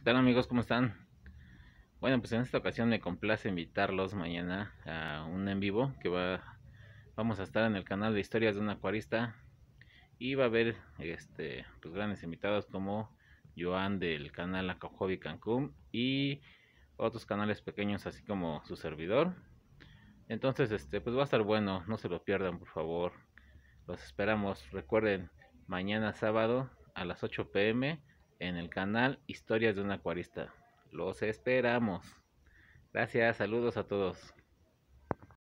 ¿Qué tal amigos? ¿Cómo están? Bueno, pues en esta ocasión me complace invitarlos mañana a un en vivo que va vamos a estar en el canal de historias de un acuarista y va a haber este pues grandes invitados como Joan del canal Acojobi Cancún y otros canales pequeños así como su servidor. Entonces, este pues va a estar bueno, no se lo pierdan, por favor. Los esperamos. Recuerden, mañana sábado a las 8 pm en el canal Historias de un Acuarista. Los esperamos. Gracias, saludos a todos.